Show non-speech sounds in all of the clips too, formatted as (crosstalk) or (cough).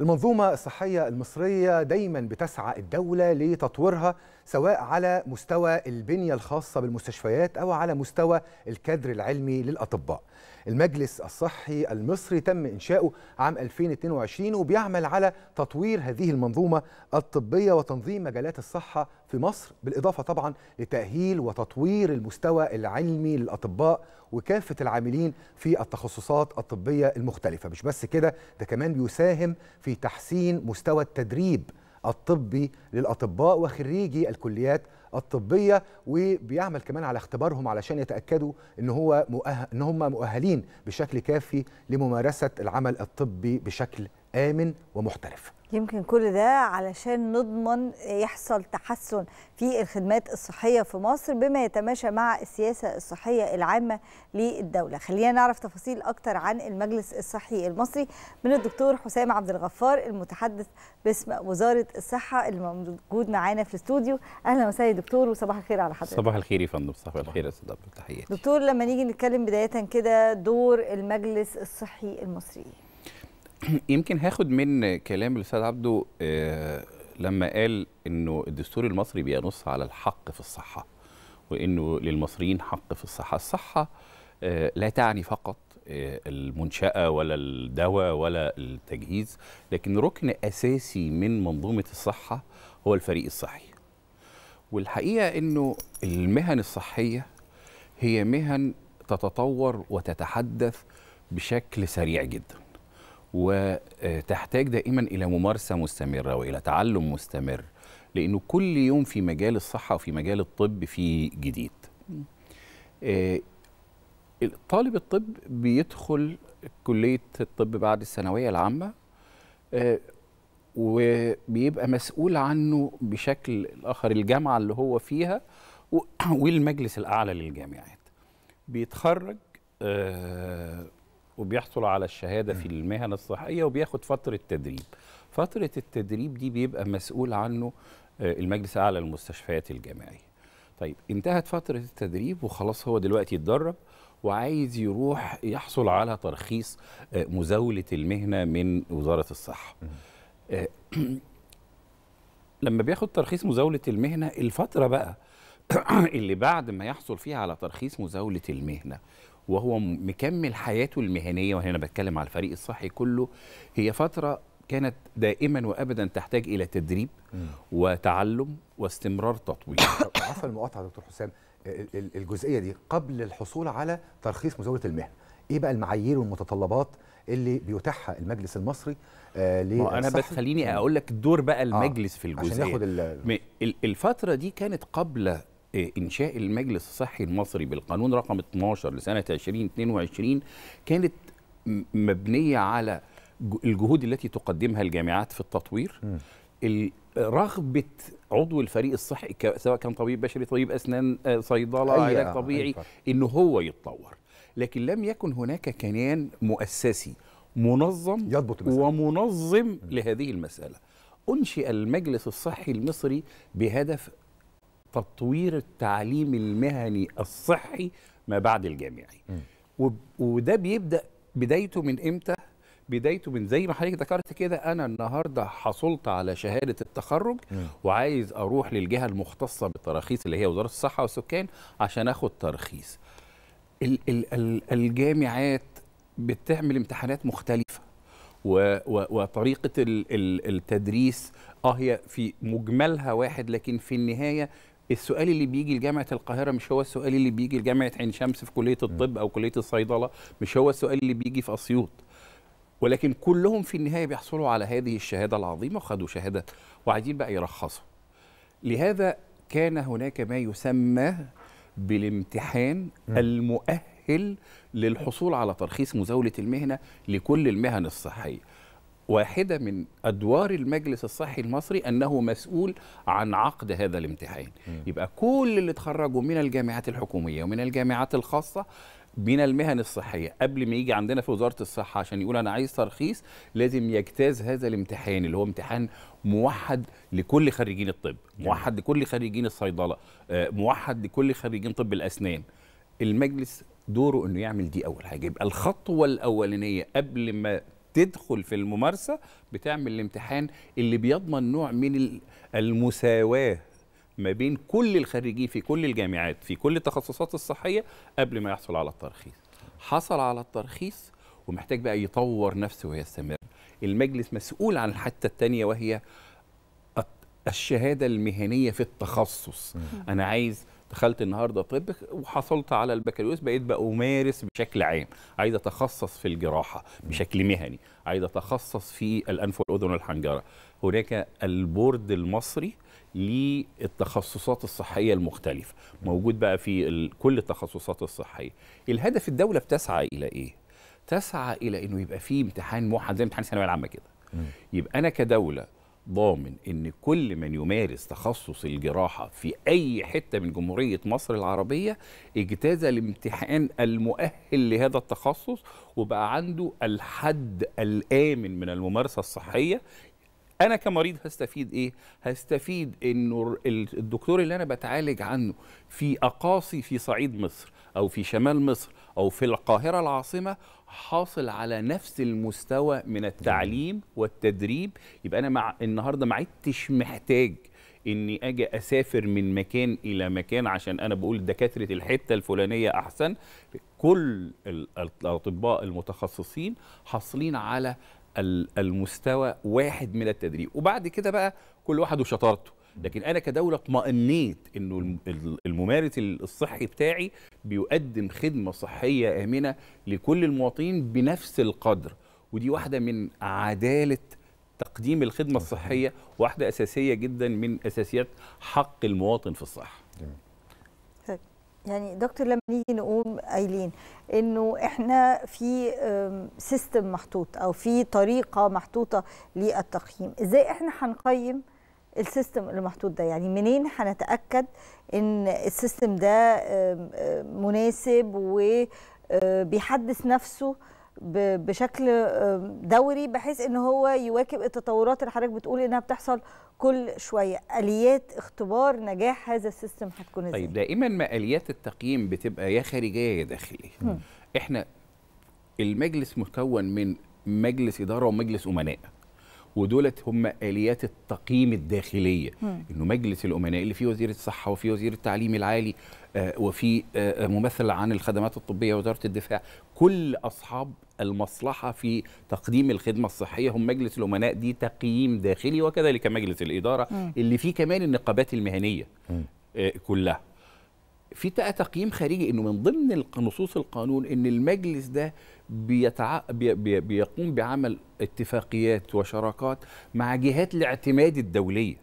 المنظومة الصحية المصرية دايما بتسعى الدولة لتطويرها سواء على مستوى البنية الخاصة بالمستشفيات أو على مستوى الكادر العلمي للأطباء المجلس الصحي المصري تم إنشاؤه عام 2022 وبيعمل على تطوير هذه المنظومة الطبية وتنظيم مجالات الصحة في مصر بالإضافة طبعا لتأهيل وتطوير المستوى العلمي للأطباء وكافة العاملين في التخصصات الطبية المختلفة مش بس كده ده كمان بيساهم في تحسين مستوى التدريب الطبي للاطباء وخريجي الكليات الطبيه وبيعمل كمان على اختبارهم علشان يتاكدوا ان هو مؤه... ان هم مؤهلين بشكل كافي لممارسه العمل الطبي بشكل امن ومحترف يمكن كل ده علشان نضمن يحصل تحسن في الخدمات الصحيه في مصر بما يتماشى مع السياسه الصحيه العامه للدوله خلينا نعرف تفاصيل اكتر عن المجلس الصحي المصري من الدكتور حسام عبد الغفار المتحدث باسم وزاره الصحه اللي موجود معانا في الاستوديو اهلا وسهلا يا دكتور وصباح الخير على حضرتك صباح الخير يا فندم صباح الخير يا استاذ تحياتي دكتور لما نيجي نتكلم بدايه كده دور المجلس الصحي المصري (clears throat) يمكن هاخد من كلام الاستاذ عبده آه، لما قال انه الدستور المصري بينص على الحق في الصحه وانه للمصريين حق في الصحه الصحه آه، لا تعني فقط آه، المنشأة ولا الدواء ولا التجهيز لكن ركن أساسي من منظومة الصحة هو الفريق الصحي والحقيقة أنه المهن الصحية هي مهن تتطور وتتحدث بشكل سريع جداً وتحتاج دائما الى ممارسه مستمره والى تعلم مستمر لانه كل يوم في مجال الصحه وفي مجال الطب في جديد آه، طالب الطب بيدخل كليه الطب بعد الثانويه العامه آه، وبيبقى مسؤول عنه بشكل اخر الجامعه اللي هو فيها (clears throat) والمجلس الاعلى للجامعات بيتخرج آه، وبيحصل على الشهاده في المهن الصحيه وبياخد فتره تدريب فتره التدريب دي بيبقى مسؤول عنه آه، المجلس الاعلى للمستشفيات الجامعيه طيب انتهت فتره التدريب وخلاص هو دلوقتي اتدرب وعايز يروح يحصل على ترخيص آه، مزاوله المهنه من وزاره الصحه آه، (clears throat) لما بياخد ترخيص مزاوله المهنه الفتره بقى (clears throat) اللي بعد ما يحصل فيها على ترخيص مزاوله المهنه وهو مكمل حياته المهنيه وهنا بتكلم على الفريق الصحي كله هي فتره كانت دائما وابدا تحتاج الى تدريب وتعلم واستمرار تطوير عفوا (coughs) المقاطعه دكتور حسام آه، الجزئيه دي قبل الحصول على ترخيص مزاوله المهنه ايه بقى المعايير والمتطلبات اللي بيتاحها المجلس المصري آه انا بس خليني اقول لك دور بقى آه، المجلس آه في الجزئيه عشان ياخد الفتره دي كانت قبل إنشاء المجلس الصحي المصري بالقانون رقم 12 لسنة 2022 كانت مبنية على الجهود التي تقدمها الجامعات في التطوير رغبة عضو الفريق الصحي سواء كان طبيب بشري طبيب أسنان آه، صيدلة أيوة، علاج طبيعي أيوة. أن هو يتطور لكن لم يكن هناك كيان مؤسسي منظم يضبط ومنظم لهذه المسألة أنشئ المجلس الصحي المصري بهدف تطوير التعليم المهني الصحي ما بعد الجامعي وده بيبدا بدايته من امتى بدايته من زي ما حضرتك ذكرت كده انا النهارده حصلت على شهاده التخرج م. وعايز اروح للجهه المختصه بالتراخيص اللي هي وزاره الصحه والسكان عشان اخد ترخيص ال ال ال الجامعات بتعمل امتحانات مختلفه و و وطريقه ال ال التدريس اه هي في مجملها واحد لكن في النهايه السؤال اللي بيجي لجامعه القاهره مش هو السؤال اللي بيجي لجامعه عين شمس في كليه الطب او كليه الصيدله مش هو السؤال اللي بيجي في اسيوط ولكن كلهم في النهايه بيحصلوا على هذه الشهاده العظيمه وخدوا شهاده وعايزين بقى يرخصوا لهذا كان هناك ما يسمى بالامتحان المؤهل للحصول على ترخيص مزاوله المهنه لكل المهن الصحيه واحدة من أدوار المجلس الصحي المصري أنه مسؤول عن عقد هذا الامتحان م. يبقى كل اللي تخرجوا من الجامعات الحكومية ومن الجامعات الخاصة من المهن الصحية قبل ما يجي عندنا في وزارة الصحة عشان يقول أنا عايز ترخيص لازم يجتاز هذا الامتحان اللي هو امتحان موحد لكل خريجين الطب موحد لكل خريجين الصيدلة آه، موحد لكل خريجين طب الأسنان المجلس دوره انه يعمل دي اول حاجه يبقى الخطوه الاولانيه قبل ما تدخل في الممارسه بتعمل الامتحان اللي بيضمن نوع من المساواه ما بين كل الخريجين في كل الجامعات في كل التخصصات الصحيه قبل ما يحصل على الترخيص حصل على الترخيص ومحتاج بقى يطور نفسه ويستمر المجلس مسؤول عن الحته الثانيه وهي الشهاده المهنيه في التخصص انا عايز دخلت النهارده طب وحصلت على البكالوريوس بقيت بمارس بشكل عام عايز اتخصص في الجراحه بشكل مهني عايز اتخصص في الانف والاذن والحنجره هناك البورد المصري للتخصصات الصحيه المختلفه موجود بقى في كل التخصصات الصحيه الهدف الدوله بتسعى الى ايه تسعى الى انه يبقى في امتحان موحد زي امتحان الثانويه العامه كده يبقى انا كدوله ضامن ان كل من يمارس تخصص الجراحه في اي حته من جمهوريه مصر العربيه اجتاز الامتحان المؤهل لهذا التخصص وبقى عنده الحد الامن من الممارسه الصحيه انا كمريض هستفيد ايه هستفيد انه الدكتور اللي انا بتعالج عنه في اقاصي في صعيد مصر او في شمال مصر او في القاهره العاصمه حاصل على نفس المستوى من التعليم والتدريب يبقى انا مع النهارده ما عدتش محتاج اني اجي اسافر من مكان الى مكان عشان انا بقول دكاتره الحته الفلانيه احسن كل الاطباء المتخصصين حاصلين على المستوى واحد من التدريب وبعد كده بقى كل واحد وشطارته لكن انا كدوله اطمئنيت انه الممارس الصحي بتاعي بيقدم خدمه صحيه امنه لكل المواطنين بنفس القدر ودي واحده من عداله تقديم الخدمه الصحيه واحده اساسيه جدا من اساسيات حق المواطن في الصحه طيب، يعني دكتور لما نيجي نقوم قايلين انه احنا في سيستم محطوط او في طريقه محطوطه للتقييم ازاي احنا هنقيم السيستم اللي محطوط ده يعني منين هنتاكد ان السيستم ده مناسب وبيحدث نفسه بشكل دوري بحيث ان هو يواكب التطورات اللي حضرتك بتقول انها بتحصل كل شويه اليات اختبار نجاح هذا السيستم هتكون ازاي طيب دائما ما اليات التقييم بتبقى يا خارجيه يا داخليه احنا المجلس مكون من مجلس اداره ومجلس امناء ودولت هم اليات التقييم الداخليه م. انه مجلس الامناء اللي فيه وزير الصحه وفيه وزير التعليم العالي آه، وفي آه، آه، ممثل عن الخدمات الطبيه وزاره الدفاع كل اصحاب المصلحه في تقديم الخدمه الصحيه هم مجلس الامناء دي تقييم داخلي وكذلك مجلس الاداره م. اللي فيه كمان النقابات المهنيه م. كلها في تقييم خارجي انه من ضمن نصوص القانون ان المجلس ده بيتع... بي... بي... بيقوم بعمل اتفاقيات وشراكات مع جهات الاعتماد الدوليه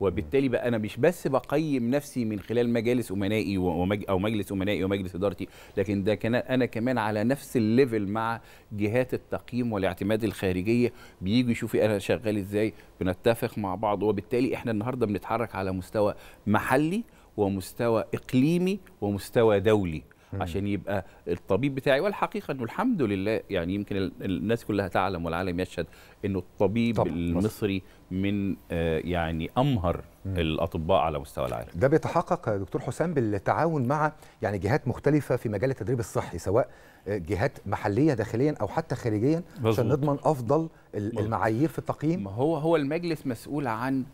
وبالتالي بقى انا مش بس بقيم نفسي من خلال مجالس امنائي ومج... او مجلس امنائي ومجلس ادارتي لكن ده كان انا كمان على نفس الليفل مع جهات التقييم والاعتماد الخارجيه بيجوا يشوفوا انا شغال ازاي بنتفق مع بعض وبالتالي احنا النهارده بنتحرك على مستوى محلي ومستوى اقليمي ومستوى دولي عشان يبقى الطبيب بتاعي والحقيقه انه الحمد لله يعني يمكن الناس كلها تعلم والعالم يشهد انه الطبيب المصري من آه، يعني امهر الاطباء على مستوى العالم. ده بيتحقق دكتور حسام بالتعاون مع يعني جهات مختلفه في مجال التدريب الصحي سواء آه، جهات محليه داخليا او حتى خارجيا عشان نضمن افضل المعايير في التقييم. ما هو هو المجلس مسؤول عن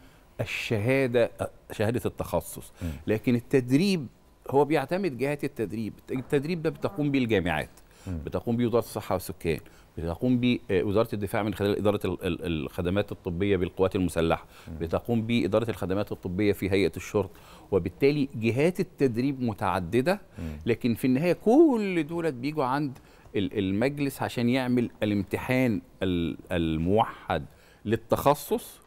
الشهاده شهاده التخصص لكن التدريب هو بيعتمد جهات التدريب التدريب ده بتقوم به الجامعات بتقوم به وزاره الصحه والسكان بتقوم به آه، وزاره الدفاع من خلال اداره الخدمات الطبيه بالقوات المسلحه بتقوم به اداره الخدمات الطبيه في هيئه الشرطه وبالتالي جهات التدريب متعدده لكن في النهايه كل دول بيجوا عند المجلس عشان يعمل الامتحان الموحد للتخصص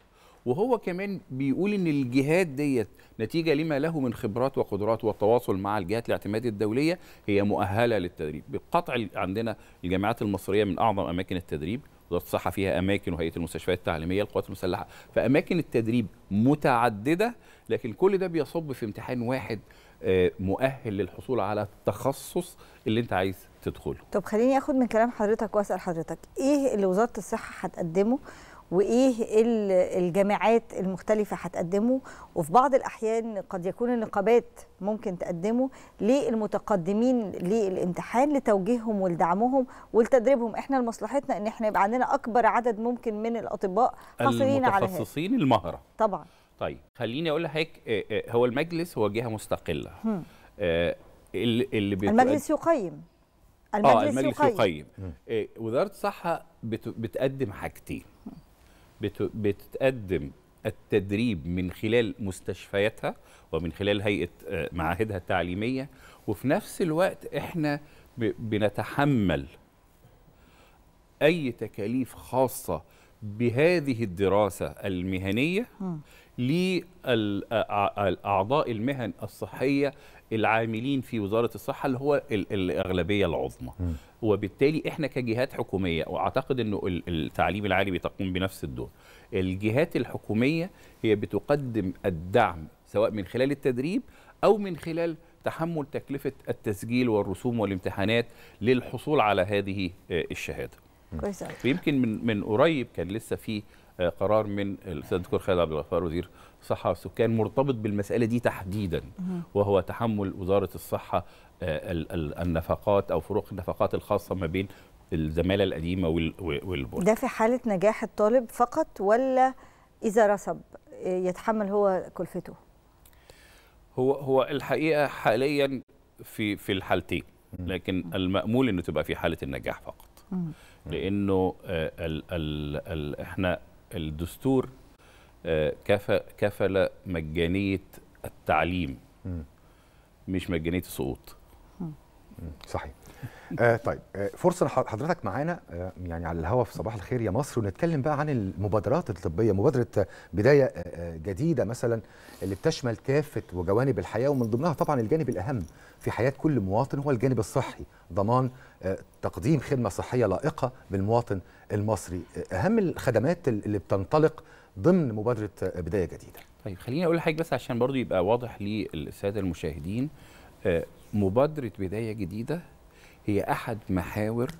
وهو كمان بيقول ان الجهات ديت نتيجه لما له من خبرات وقدرات والتواصل مع الجهات الاعتماد الدوليه هي مؤهله للتدريب بالقطع عندنا الجامعات المصريه من اعظم اماكن التدريب وزاره الصحه فيها اماكن وهيئه المستشفيات التعليميه القوات المسلحه فاماكن التدريب متعدده لكن كل ده بيصب في امتحان واحد آه، مؤهل للحصول على التخصص اللي انت عايز تدخله طب خليني اخد من كلام حضرتك واسال حضرتك ايه اللي وزاره الصحه هتقدمه وايه الجامعات المختلفه هتقدمه وفي بعض الاحيان قد يكون النقابات ممكن تقدمه للمتقدمين للامتحان لتوجيههم ولدعمهم ولتدريبهم احنا لمصلحتنا ان احنا يبقى عندنا اكبر عدد ممكن من الاطباء حاصلين على المتخصصين المهره طبعا طيب خليني اقول لحضرتك آه، آه، هو المجلس هو جهه مستقله آه، اللي المجلس يقيم المجلس, آه المجلس يقيم, يقيم. وزاره الصحه بتقدم حاجتين بتقدم التدريب من خلال مستشفياتها ومن خلال هيئه آه، معاهدها التعليميه وفي نفس الوقت احنا بنتحمل اي تكاليف خاصه بهذه الدراسة المهنية لأعضاء المهن الصحية العاملين في وزارة الصحة اللي هو الأغلبية العظمى وبالتالي احنا كجهات حكومية واعتقد انه التعليم العالي بتقوم بنفس الدور الجهات الحكومية هي بتقدم الدعم سواء من خلال التدريب أو من خلال تحمل تكلفة التسجيل والرسوم والامتحانات للحصول على هذه آه، الشهادة كويس يمكن من من قريب كان لسه في آه، قرار من الاستاذ الدكتور خالد عبد الغفار وزير الصحه والسكان مرتبط بالمساله دي تحديدا وهو تحمل وزاره الصحه آه، النفقات او فروق النفقات الخاصه ما بين الزماله القديمه والبورد ده في حاله نجاح الطالب فقط ولا اذا رسب آه، يتحمل هو كلفته هو هو الحقيقه حاليا في في الحالتين لكن المامول انه تبقى في حاله النجاح فقط لانه الـ آه، الـ الـ احنا الدستور آه، كفل مجانيه التعليم مش مجانيه السقوط صحيح آه طيب آه، فرصه حضرتك معانا آه، يعني على الهواء في صباح الخير يا مصر ونتكلم بقى عن المبادرات الطبيه مبادره بدايه آه، جديده مثلا اللي بتشمل كافه وجوانب الحياه ومن ضمنها طبعا الجانب الاهم في حياه كل مواطن هو الجانب الصحي ضمان تقديم خدمه صحيه لائقه بالمواطن المصري اهم الخدمات اللي بتنطلق ضمن مبادره بدايه جديده طيب خليني اقول لحضرتك بس عشان برضو يبقى واضح للساده المشاهدين آه، مبادرة بداية جديدة هي أحد محاور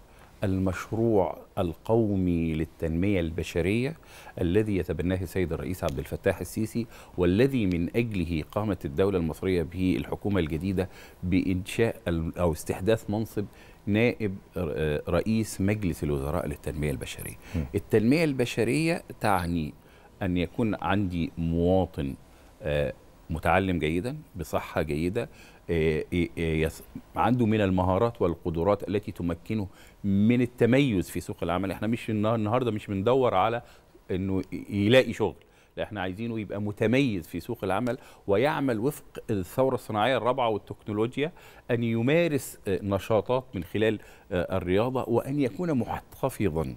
المشروع القومي للتنمية البشرية الذي يتبناه السيد الرئيس عبد الفتاح السيسي والذي من أجله قامت الدولة المصرية به الحكومة الجديدة بإنشاء أو استحداث منصب نائب آه، رئيس مجلس الوزراء للتنمية البشرية التنمية البشرية تعني أن يكون عندي مواطن آه، متعلم جيدا بصحة جيدة آه، آه، آه، عنده من المهارات والقدرات التي تمكنه من التميز في سوق العمل احنا مش النهاردة مش بندور على انه يلاقي شغل لا احنا عايزينه يبقى متميز في سوق العمل ويعمل وفق الثوره الصناعيه الرابعه والتكنولوجيا ان يمارس نشاطات من خلال الرياضه وان يكون محتفظا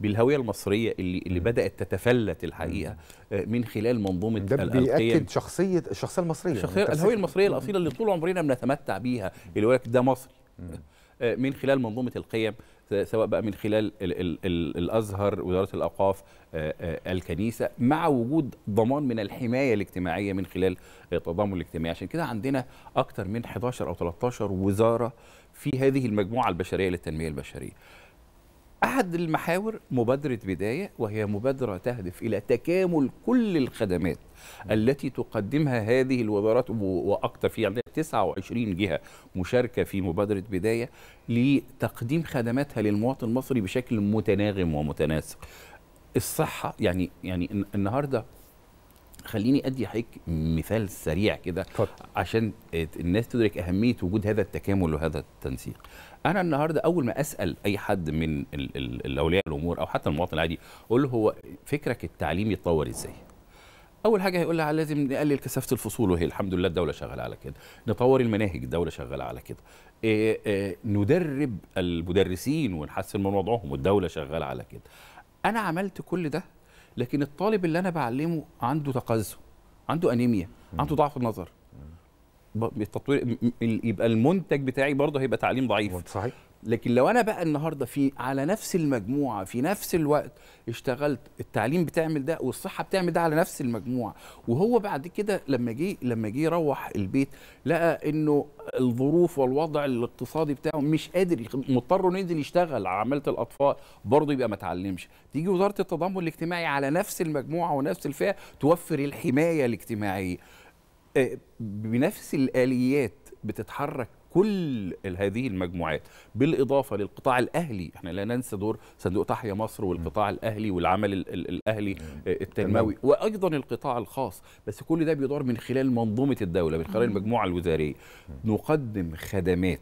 بالهويه المصريه اللي اللي بدات تتفلت الحقيقه آه، من خلال منظومه ده بيأكد شخصيه الشخصيه المصريه الشخصيه يعني الهويه المصريه الاصيله اللي طول عمرنا بنتمتع بيها اللي يقول لك ده مصري آه، من خلال منظومه القيم سواء بقى من خلال الـ الـ الـ الازهر وزاره الاوقاف آه، الكنيسه مع وجود ضمان من الحمايه الاجتماعيه من خلال التضامن الاجتماعي عشان كده عندنا اكثر من 11 او 13 وزاره في هذه المجموعه البشريه للتنميه البشريه أحد المحاور مبادرة بداية وهي مبادرة تهدف إلى تكامل كل الخدمات التي تقدمها هذه الوزارات وأكثر في عندنا يعني 29 جهة مشاركة في مبادرة بداية لتقديم خدماتها للمواطن المصري بشكل متناغم ومتناسق الصحة يعني يعني النهارده خليني ادي حضرتك مثال سريع كده عشان الناس تدرك اهميه وجود هذا التكامل وهذا التنسيق انا النهارده اول ما اسال اي حد من اولياء الامور او حتى المواطن العادي اقول له هو فكرك التعليم يتطور ازاي اول حاجه هيقول لها لازم نقلل كثافه الفصول وهي الحمد لله الدوله شغاله على كده نطور المناهج الدوله شغاله على كده إيه إيه ندرب المدرسين ونحسن من وضعهم والدوله شغاله على كده انا عملت كل ده لكن الطالب اللي انا بعلمه عنده تقزم عنده انيميا عنده ضعف النظر التطوير يبقى المنتج بتاعي برضه هيبقى تعليم ضعيف صحيح لكن لو انا بقى النهارده في على نفس المجموعه في نفس الوقت اشتغلت التعليم بتعمل ده والصحه بتعمل ده على نفس المجموعه وهو بعد كده لما جه لما جه يروح البيت لقى انه الظروف والوضع الاقتصادي بتاعه مش قادر مضطر انه ينزل يشتغل على عماله الاطفال برضه يبقى ما اتعلمش تيجي وزاره التضامن الاجتماعي على نفس المجموعه ونفس الفئه توفر الحمايه الاجتماعيه آه، بنفس الآليات بتتحرك كل هذه المجموعات بالإضافة للقطاع الأهلي احنا لا ننسى دور صندوق تحيا مصر والقطاع الأهلي والعمل الأهلي آه، التنموي وأيضا القطاع الخاص بس كل ده بيدور من خلال منظومة الدولة من خلال المجموعة الوزارية نقدم خدمات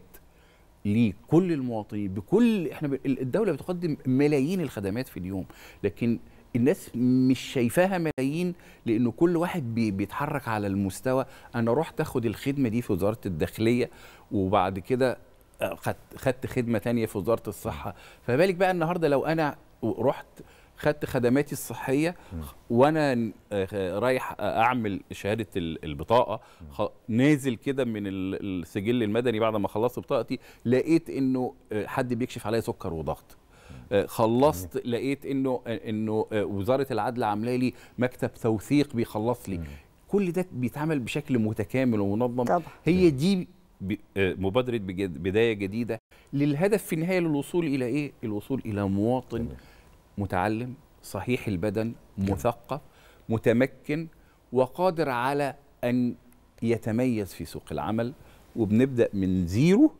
لكل المواطنين بكل احنا الدوله بتقدم ملايين الخدمات في اليوم لكن الناس مش شايفاها ملايين لان كل واحد بيتحرك على المستوى انا رحت اخد الخدمه دي في وزاره الداخليه وبعد كده آه، خدت خدت خدمه تانية في وزاره الصحه فبالك بقى النهارده لو انا رحت خدت خدماتي الصحيه وانا آه، رايح آه، اعمل شهاده البطاقه نازل كده من السجل المدني بعد ما خلصت بطاقتي لقيت انه حد بيكشف عليا سكر وضغط آه، خلصت لقيت انه انه آه، وزاره العدل عامله لي مكتب توثيق بيخلص لي كل ده بيتعمل بشكل متكامل ومنظم طبعا. هي دي آه، مبادره بدايه جديده للهدف في النهايه للوصول الى ايه الوصول الى مواطن متعلم صحيح البدن مثقف متمكن وقادر على ان يتميز في سوق العمل وبنبدا من زيرو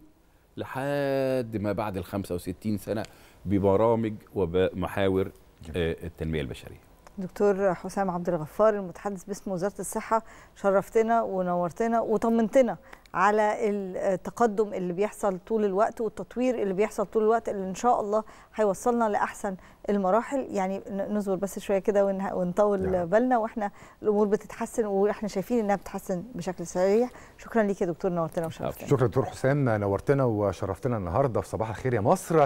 لحد ما بعد ال 65 سنه ببرامج ومحاور آه، التنميه البشريه دكتور حسام عبد الغفار المتحدث باسم وزاره الصحه شرفتنا ونورتنا وطمنتنا على التقدم اللي بيحصل طول الوقت والتطوير اللي بيحصل طول الوقت اللي ان شاء الله هيوصلنا لاحسن المراحل يعني نصبر بس شويه كده ونطول يعني. بالنا واحنا الامور بتتحسن واحنا شايفين انها بتتحسن بشكل سريع شكرا ليك يا دكتور نورتنا وشرفتنا شكرا دكتور حسام نورتنا وشرفتنا النهارده في صباح الخير يا مصر